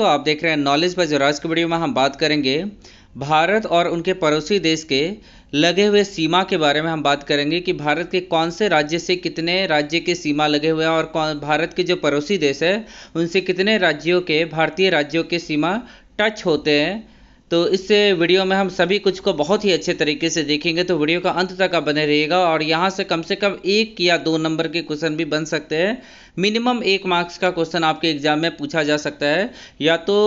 दोस्तों आप देख रहे हैं नॉलेज बाय जराज की वीडियो में हम बात करेंगे भारत और उनके पड़ोसी देश के लगे हुए सीमा के बारे में हम बात करेंगे कि भारत के कौन से राज्य से कितने राज्य के सीमा लगे हुए हैं और कौन भारत के जो पड़ोसी देश है उनसे कितने राज्यों के भारतीय राज्यों के सीमा टच होते हैं तो इस वीडियो में हम सभी कुछ को बहुत ही अच्छे तरीके से देखेंगे तो वीडियो का अंत तक आप बने रहिएगा और यहाँ से कम से कम एक या दो नंबर के क्वेश्चन भी बन सकते हैं मिनिमम एक मार्क्स का क्वेश्चन आपके एग्जाम में पूछा जा सकता है या तो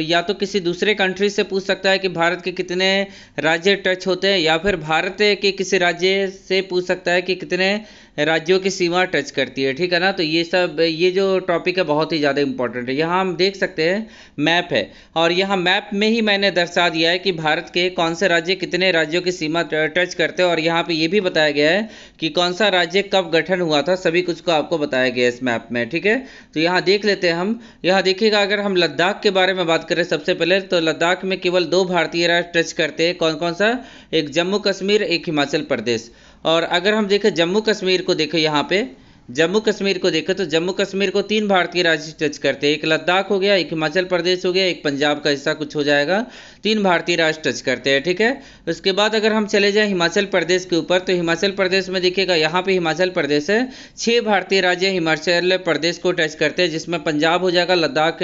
या तो किसी दूसरे कंट्री से पूछ सकता है कि भारत के कितने राज्य टच होते हैं या फिर भारत के किसी राज्य से पूछ सकता है कि कितने राज्यों की सीमा टच करती है ठीक है ना तो ये सब ये जो टॉपिक है बहुत ही ज़्यादा इंपॉर्टेंट है यहाँ हम देख सकते हैं मैप है और यहाँ मैप में ही मैंने दर्शा दिया है कि भारत के कौन से राज्य कितने राज्यों की सीमा टच करते हैं और यहाँ पर ये भी बताया गया है कि कौन सा राज्य कब गठन हुआ था सभी कुछ को आपको बताया गया है इस मैप में ठीक है तो यहाँ देख लेते हैं हम यहाँ देखिएगा अगर हम लद्दाख के बारे में बात करें सबसे पहले तो लद्दाख में केवल दो भारतीय राज्य टच करते हैं कौन कौन सा एक जम्मू कश्मीर एक हिमाचल प्रदेश और अगर हम देखें जम्मू कश्मीर को देखें यहाँ पे जम्मू कश्मीर को देखें तो जम्मू कश्मीर को तीन भारतीय राज्य टच करते हैं एक लद्दाख हो गया एक हिमाचल प्रदेश हो गया एक पंजाब का हिस्सा कुछ हो जाएगा तीन भारतीय राज्य टच करते हैं ठीक है उसके बाद अगर हम चले जाएं हिमाचल प्रदेश के ऊपर तो हिमाचल प्रदेश में देखिएगा यहाँ पे हिमाचल प्रदेश है छः भारतीय राज्य हिमाचल प्रदेश को टच करते हैं जिसमें पंजाब हो जाएगा लद्दाख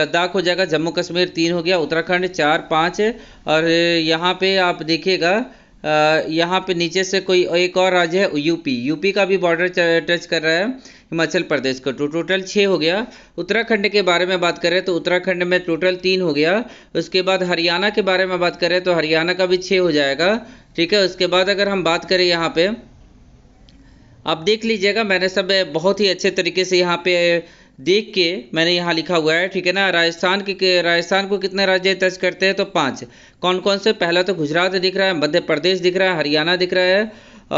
लद्दाख हो जाएगा जम्मू कश्मीर तीन हो गया उत्तराखंड चार पाँच और यहाँ पे आप देखिएगा यहाँ पे नीचे से कोई एक और राज्य है यूपी यूपी का भी बॉर्डर टच कर रहा है हिमाचल प्रदेश का तो टोटल छः हो गया उत्तराखंड के बारे में बात करें तो उत्तराखंड में टोटल तीन हो गया उसके बाद हरियाणा के बारे में बात करें तो हरियाणा का भी छः हो जाएगा ठीक है उसके बाद अगर हम बात करें यहाँ पर आप देख लीजिएगा मैंने सब बहुत ही अच्छे तरीके से यहाँ पे देख के मैंने यहाँ लिखा हुआ है ठीक है ना राजस्थान के राजस्थान को कितने राज्य टच करते हैं तो पाँच कौन कौन से पहला तो गुजरात दिख रहा है मध्य प्रदेश दिख रहा है हरियाणा दिख रहा है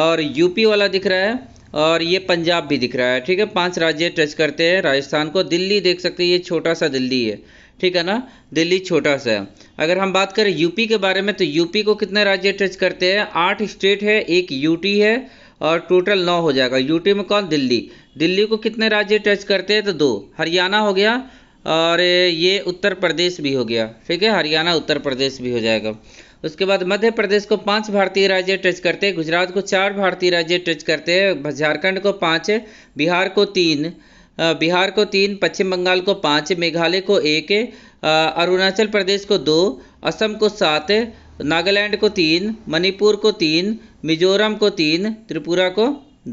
और यूपी वाला दिख रहा है और ये पंजाब भी दिख रहा है ठीक है पांच राज्य टच करते हैं राजस्थान को दिल्ली देख सकते हैं ये छोटा सा दिल्ली है ठीक है ना दिल्ली छोटा सा है अगर हम बात करें यूपी के बारे में तो यूपी को कितने राज्य टच करते हैं आठ स्टेट है एक यूटी है और टोटल नौ हो जाएगा यूटी में कौन दिल्ली दिल्ली को कितने राज्य टच करते हैं तो दो हरियाणा हो गया और ये उत्तर प्रदेश भी हो गया ठीक है हरियाणा उत्तर प्रदेश भी हो जाएगा उसके बाद मध्य प्रदेश को पांच भारतीय राज्य टच करते हैं गुजरात को चार भारतीय राज्य टच करते हैं झारखंड को पाँच बिहार को तीन बिहार को तीन पश्चिम बंगाल को पाँच मेघालय को एक अरुणाचल प्रदेश को दो असम को सात नागालैंड को तीन मणिपुर को तीन मिजोरम को तीन त्रिपुरा को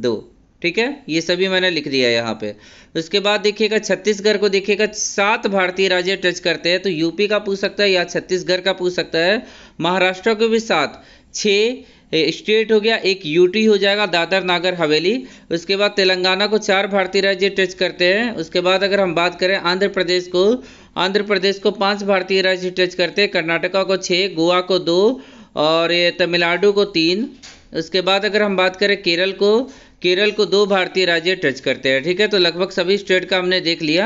दो ठीक है ये सभी मैंने लिख दिया यहाँ पे उसके बाद देखिएगा छत्तीसगढ़ को देखिएगा सात भारतीय राज्य टच करते हैं तो यूपी का पूछ सकता है या छत्तीसगढ़ का पूछ सकता है महाराष्ट्र को भी सात छः स्टेट हो गया एक यूटी हो जाएगा दादर नागर हवेली उसके बाद तेलंगाना को चार भारतीय राज्य टच करते हैं उसके बाद अगर हम बात करें आंध्र प्रदेश को आंध्र प्रदेश को पांच भारतीय राज्य टच करते हैं कर्नाटका को छः गोवा को दो और ये तमिलनाडु को तीन उसके बाद अगर हम बात करें केरल को केरल को दो भारतीय राज्य टच करते हैं ठीक है तो लगभग सभी स्टेट का हमने देख लिया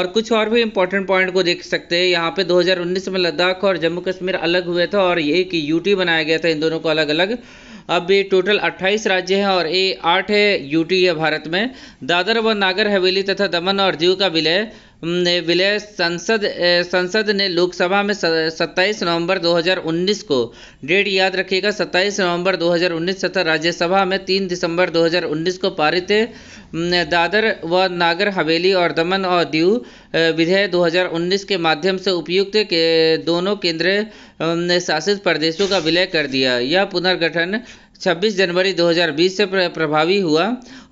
और कुछ और भी इंपॉर्टेंट पॉइंट को देख सकते हैं यहाँ पे 2019 में लद्दाख और जम्मू कश्मीर अलग हुए थे और एक यूटी बनाया गया था इन दोनों को अलग अलग अब ये टोटल 28 राज्य हैं और ये आठ है यूटी है भारत में दादर व नागर हवेली तथा दमन और दीव का विलय विलय संसद संसद ने लोकसभा में 27 नवंबर 2019 को डेट याद रखिएगा 27 नवंबर 2019 तथा राज्यसभा में 3 दिसंबर 2019 को पारित दादर व नागर हवेली और दमन और दीव विधेयक 2019 के माध्यम से उपयुक्त के दोनों केंद्र शासित प्रदेशों का विलय कर दिया यह पुनर्गठन 26 जनवरी 2020 से प्रभावी हुआ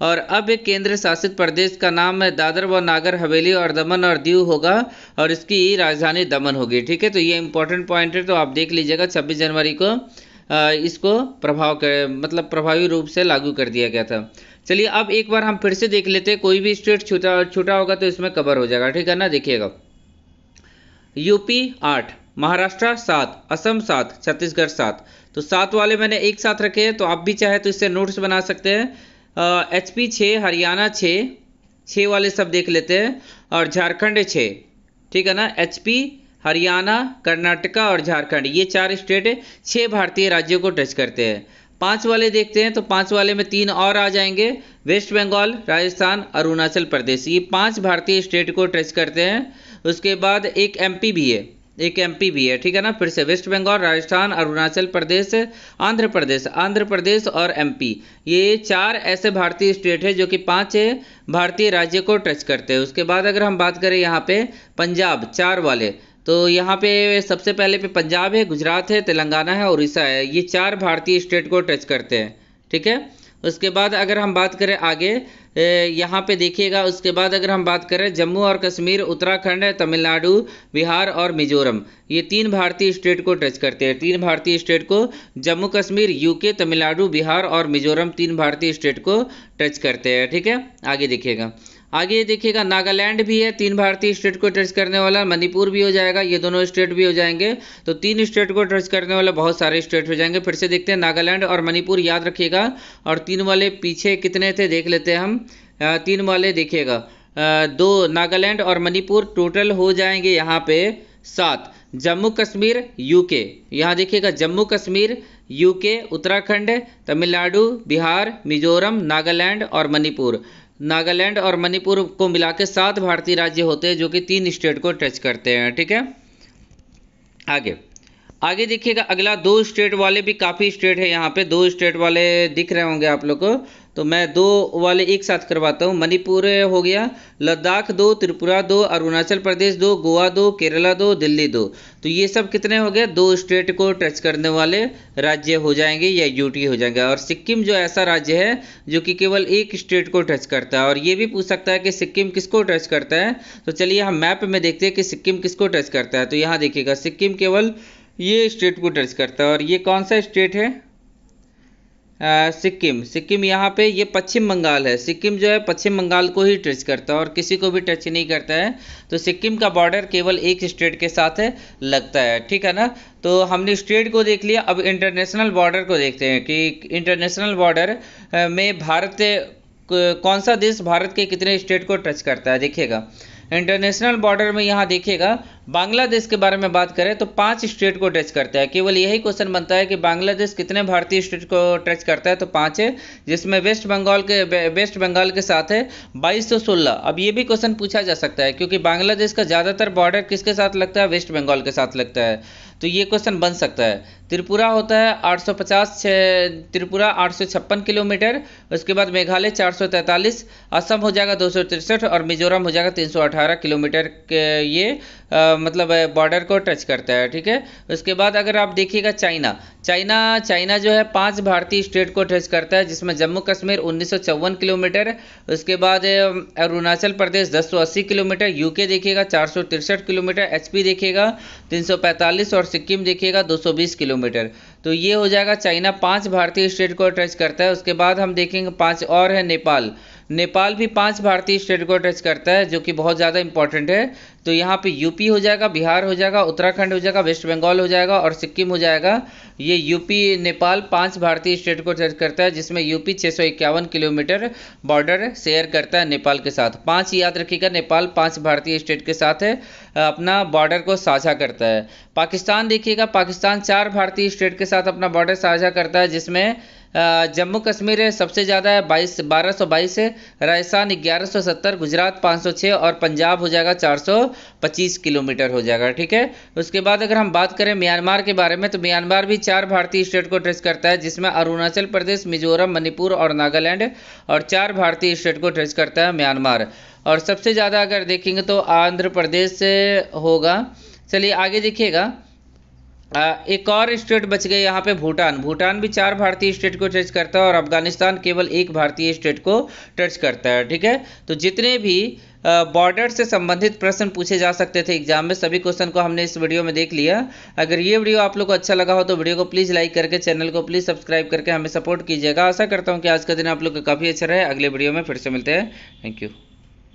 और अब एक केंद्र शासित प्रदेश का नाम है दादर व नागर हवेली और दमन और दीव होगा और इसकी राजधानी दमन होगी ठीक है तो ये इंपॉर्टेंट पॉइंट है तो आप देख लीजिएगा छब्बीस जनवरी को इसको प्रभाव कर मतलब प्रभावी रूप से लागू कर दिया गया था चलिए अब एक बार हम फिर से देख लेते हैं कोई भी स्टेट छूटा छूटा होगा तो इसमें कवर हो जाएगा ठीक है ना देखिएगा यूपी आठ महाराष्ट्र सात असम सात छत्तीसगढ़ सात तो सात वाले मैंने एक साथ रखे हैं तो आप भी चाहे तो इससे नोट्स बना सकते हैं एच पी छः हरियाणा छः छः वाले सब देख लेते हैं और झारखंड छः ठीक है ना एच पी हरियाणा कर्नाटका और झारखंड ये चार स्टेट छः भारतीय राज्यों को टच करते हैं पांच वाले देखते हैं तो पांच वाले में तीन और आ जाएंगे वेस्ट बंगाल राजस्थान अरुणाचल प्रदेश ये पांच भारतीय स्टेट को टच करते हैं उसके बाद एक एमपी भी है एक एमपी भी है ठीक है ना फिर से वेस्ट बंगाल राजस्थान अरुणाचल प्रदेश आंध्र प्रदेश आंध्र प्रदेश और एमपी ये चार ऐसे भारतीय स्टेट है जो कि पांच भारतीय राज्य को टच करते हैं उसके बाद अगर हम बात करें यहाँ पे पंजाब चार वाले तो यहाँ पे सबसे पहले पे पंजाब है गुजरात है तेलंगाना है उड़ीसा है ये चार भारतीय स्टेट को टच करते हैं ठीक है उसके बाद अगर हम बात करें आगे यहाँ पे देखिएगा उसके बाद अगर हम बात करें जम्मू और कश्मीर उत्तराखंड तमिलनाडु बिहार और मिजोरम ये तीन भारतीय स्टेट को टच करते हैं तीन भारतीय स्टेट को जम्मू कश्मीर यूके तमिलनाडु बिहार और मिजोरम तीन भारतीय स्टेट को टच करते हैं ठीक है आगे देखिएगा आगे देखिएगा नागालैंड भी है तीन भारतीय स्टेट को टच करने वाला मणिपुर भी हो जाएगा ये दोनों स्टेट भी हो जाएंगे तो तीन स्टेट को टच करने वाला बहुत सारे स्टेट हो जाएंगे फिर से देखते हैं नागालैंड और मणिपुर याद रखिएगा और तीन वाले पीछे कितने थे देख लेते हैं हम तीन वाले देखिएगा दो नागालैंड और मणिपुर टोटल हो जाएंगे यहाँ पे सात जम्मू कश्मीर यूके यहाँ देखिएगा जम्मू कश्मीर यूके उत्तराखंड तमिलनाडु बिहार मिजोरम नागालैंड और मणिपुर नागालैंड और मणिपुर को मिला के सात भारतीय राज्य होते हैं जो कि तीन स्टेट को टच करते हैं ठीक है आगे आगे देखिएगा अगला दो स्टेट वाले भी काफ़ी स्टेट है यहाँ पे दो स्टेट वाले दिख रहे होंगे आप लोग को तो मैं दो वाले एक साथ करवाता हूँ मणिपुर हो गया लद्दाख दो त्रिपुरा दो अरुणाचल प्रदेश दो गोवा दो केरला दो दिल्ली दो तो ये सब कितने हो गए दो स्टेट को टच करने वाले राज्य हो जाएंगे या यूटी हो जाएंगे और सिक्किम जो ऐसा राज्य है जो कि केवल एक स्टेट को टच करता है और ये भी पूछ सकता है कि सिक्किम किसको टच करता है तो चलिए हम मैप में देखते हैं कि सिक्किम किसको टच करता है तो यहाँ देखिएगा सिक्किम केवल ये स्टेट को टच करता है और ये कौन सा स्टेट है सिक्किम सिक्किम यहाँ पे ये पश्चिम बंगाल है सिक्किम जो है पश्चिम बंगाल को ही टच करता है और किसी को भी टच नहीं करता है तो सिक्किम का बॉर्डर केवल एक स्टेट के साथ है लगता है ठीक है ना तो हमने स्टेट को देख लिया अब इंटरनेशनल बॉर्डर को देखते हैं कि इंटरनेशनल बॉर्डर में भारत कौन सा देश भारत के कितने स्टेट को टच करता है देखिएगा इंटरनेशनल बॉर्डर में यहाँ देखिएगा बांग्लादेश के बारे में बात करें तो पांच स्टेट को टच करता है केवल यही क्वेश्चन बनता है कि बांग्लादेश कितने भारतीय स्टेट को टच करता है तो पांच है जिसमें वेस्ट बंगाल के वेस्ट बंगाल के साथ है बाईस सौ तो सोलह अब ये भी क्वेश्चन पूछा जा सकता है क्योंकि बांग्लादेश का ज़्यादातर बॉर्डर किसके साथ लगता है वेस्ट बंगाल के साथ लगता है तो ये क्वेश्चन बन सकता है त्रिपुरा होता है 850 त्रिपुरा 856 किलोमीटर उसके बाद मेघालय 443 असम हो जाएगा दो और मिजोरम हो जाएगा 318 किलोमीटर के ये आ, मतलब बॉर्डर को टच करता है ठीक है उसके बाद अगर आप देखिएगा चाइना चाइना चाइना जो है पांच भारतीय स्टेट को टच करता है जिसमें जम्मू कश्मीर उन्नीस किलोमीटर उसके बाद अरुणाचल प्रदेश दस किलोमीटर यूके देखिएगा चार किलोमीटर एच देखिएगा तीन और सिक्किम देखिएगा 220 किलोमीटर तो ये हो जाएगा चाइना पांच भारतीय स्टेट को टच करता है उसके बाद हम देखेंगे पांच और है नेपाल नेपाल भी पांच भारतीय स्टेट को टच करता है जो कि बहुत ज़्यादा इंपॉर्टेंट है तो यहाँ पे यूपी हो जाएगा बिहार हो जाएगा उत्तराखंड हो जाएगा वेस्ट बंगाल हो जाएगा और सिक्किम हो जाएगा ये यूपी नेपाल पांच भारतीय स्टेट को टच करता है जिसमें यूपी छः किलोमीटर बॉर्डर शेयर करता है नेपाल के साथ पाँच याद रखिएगा नेपाल पाँच भारतीय स्टेट के साथ अपना बॉर्डर को साझा करता है पाकिस्तान देखिएगा पाकिस्तान चार भारतीय स्टेट के साथ अपना बॉर्डर साझा करता है जिसमें जम्मू कश्मीर सबसे ज़्यादा है बाईस बारह सौ बाईस राजस्थान ग्यारह सौ सत्तर गुजरात पाँच सौ छः और पंजाब हो जाएगा चार सौ पच्चीस किलोमीटर हो जाएगा ठीक है उसके बाद अगर हम बात करें म्यांमार के बारे में तो म्यांमार भी चार भारतीय स्टेट को ट्रेस करता है जिसमें अरुणाचल प्रदेश मिजोरम मणिपुर और नागालैंड और चार भारतीय स्टेट को ट्रेस करता है म्यांमार और सबसे ज़्यादा अगर देखेंगे तो आंध्र प्रदेश होगा चलिए आगे देखिएगा एक और स्टेट बच गए यहाँ पे भूटान भूटान भी चार भारतीय स्टेट को टच करता है और अफगानिस्तान केवल एक भारतीय स्टेट को टच करता है ठीक है तो जितने भी बॉर्डर से संबंधित प्रश्न पूछे जा सकते थे एग्जाम में सभी क्वेश्चन को हमने इस वीडियो में देख लिया अगर ये वीडियो आप लोग को अच्छा लगा हो तो वीडियो को प्लीज़ लाइक करके चैनल को प्लीज़ सब्सक्राइब करके हमें सपोर्ट कीजिएगा आशा करता हूँ कि आज का दिन आप लोग का काफ़ी अच्छा रहे अगले वीडियो में फिर से मिलते हैं थैंक यू